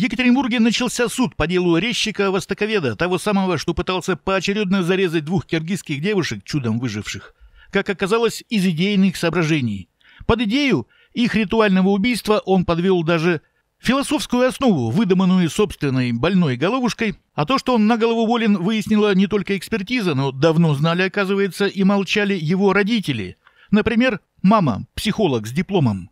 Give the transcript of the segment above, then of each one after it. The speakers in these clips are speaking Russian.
Екатеринбурге начался суд по делу резчика-востоковеда, того самого, что пытался поочередно зарезать двух киргизских девушек, чудом выживших, как оказалось, из идейных соображений. Под идею их ритуального убийства он подвел даже философскую основу, выдуманную собственной больной головушкой, а то, что он на голову волен, выяснила не только экспертиза, но давно знали, оказывается, и молчали его родители. Например, мама, психолог с дипломом.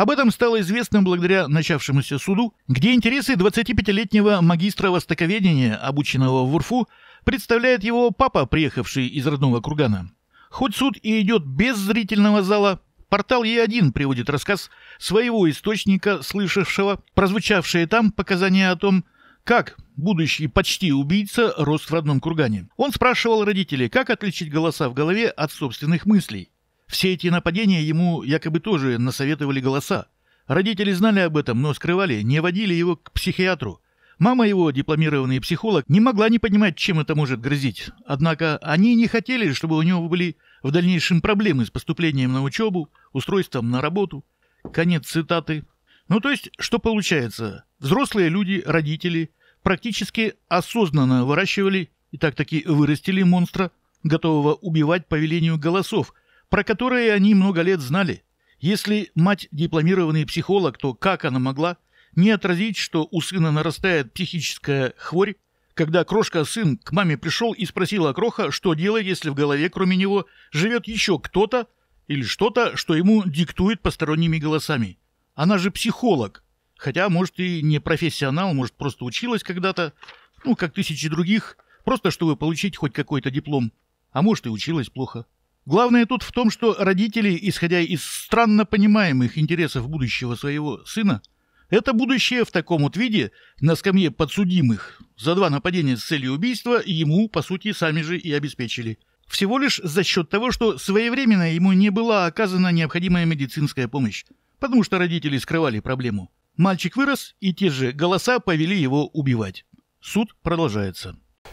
Об этом стало известно благодаря начавшемуся суду, где интересы 25-летнего магистра востоковедения, обученного в УРФУ, представляет его папа, приехавший из родного Кургана. Хоть суд и идет без зрительного зала, портал Е1 приводит рассказ своего источника, слышавшего прозвучавшие там показания о том, как будущий почти убийца рос в родном кургане. Он спрашивал родителей, как отличить голоса в голове от собственных мыслей. Все эти нападения ему якобы тоже насоветовали голоса. Родители знали об этом, но скрывали, не водили его к психиатру. Мама его, дипломированный психолог, не могла не понимать, чем это может грозить. Однако они не хотели, чтобы у него были в дальнейшем проблемы с поступлением на учебу, устройством на работу. Конец цитаты. Ну то есть, что получается? Взрослые люди, родители, практически осознанно выращивали и так-таки вырастили монстра, готового убивать по велению голосов, про которые они много лет знали. Если мать дипломированный психолог, то как она могла не отразить, что у сына нарастает психическая хворь, когда крошка-сын к маме пришел и спросил о кроха, что делать, если в голове, кроме него, живет еще кто-то или что-то, что ему диктует посторонними голосами. Она же психолог, хотя, может, и не профессионал, может, просто училась когда-то, ну, как тысячи других, просто чтобы получить хоть какой-то диплом, а может, и училась плохо. Главное тут в том, что родители, исходя из странно понимаемых интересов будущего своего сына, это будущее в таком вот виде, на скамье подсудимых, за два нападения с целью убийства ему, по сути, сами же и обеспечили. Всего лишь за счет того, что своевременно ему не была оказана необходимая медицинская помощь, потому что родители скрывали проблему. Мальчик вырос, и те же голоса повели его убивать. Суд продолжается.